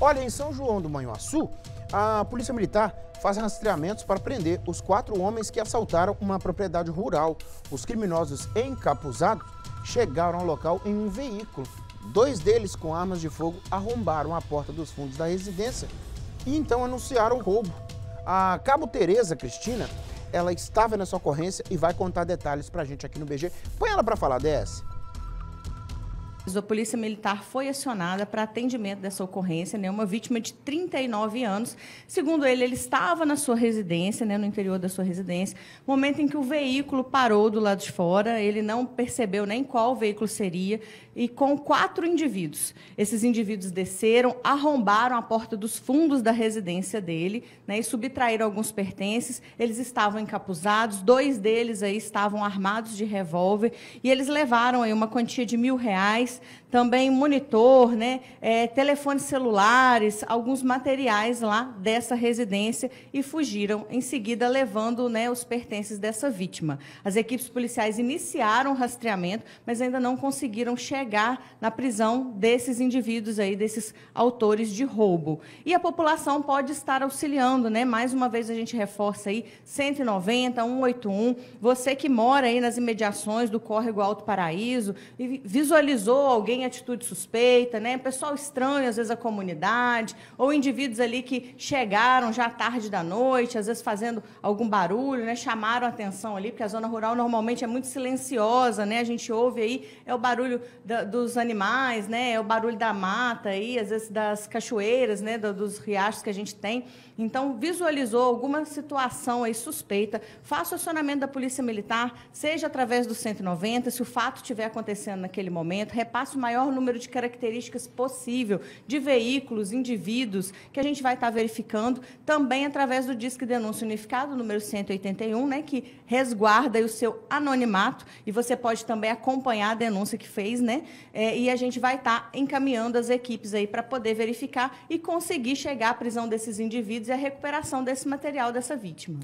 Olha, em São João do Manhuaçu, a Polícia Militar faz rastreamentos para prender os quatro homens que assaltaram uma propriedade rural. Os criminosos encapuzados chegaram ao local em um veículo. Dois deles com armas de fogo arrombaram a porta dos fundos da residência e então anunciaram o roubo. A Cabo Teresa Cristina, ela estava nessa ocorrência e vai contar detalhes para a gente aqui no BG. Põe ela para falar dessa a Polícia Militar foi acionada para atendimento dessa ocorrência, né, uma vítima de 39 anos. Segundo ele, ele estava na sua residência, né, no interior da sua residência, momento em que o veículo parou do lado de fora, ele não percebeu nem qual veículo seria, e com quatro indivíduos. Esses indivíduos desceram, arrombaram a porta dos fundos da residência dele né, e subtraíram alguns pertences. Eles estavam encapuzados, dois deles aí estavam armados de revólver, e eles levaram aí uma quantia de mil reais, também monitor, né, é, telefones celulares, alguns materiais lá dessa residência e fugiram, em seguida levando né, os pertences dessa vítima. As equipes policiais iniciaram o rastreamento, mas ainda não conseguiram chegar na prisão desses indivíduos aí, desses autores de roubo. E a população pode estar auxiliando, né? Mais uma vez a gente reforça aí 190, 181. Você que mora aí nas imediações do Córrego Alto Paraíso e visualizou alguém atitude suspeita, né? Pessoal estranho, às vezes, à comunidade, ou indivíduos ali que chegaram já tarde da noite, às vezes fazendo algum barulho, né? Chamaram atenção ali, porque a zona rural normalmente é muito silenciosa, né? A gente ouve aí, é o barulho da, dos animais, né? É o barulho da mata aí, às vezes das cachoeiras, né? Do, dos riachos que a gente tem. Então, visualizou alguma situação aí suspeita, faça o acionamento da Polícia Militar, seja através do 190, se o fato estiver acontecendo naquele momento, repasse o maior número de características possível de veículos, indivíduos, que a gente vai estar tá verificando também através do Disque Denúncia Unificado, número 181, né, que resguarda o seu anonimato e você pode também acompanhar a denúncia que fez, né? É, e a gente vai estar tá encaminhando as equipes aí para poder verificar e conseguir chegar à prisão desses indivíduos e a recuperação desse material dessa vítima.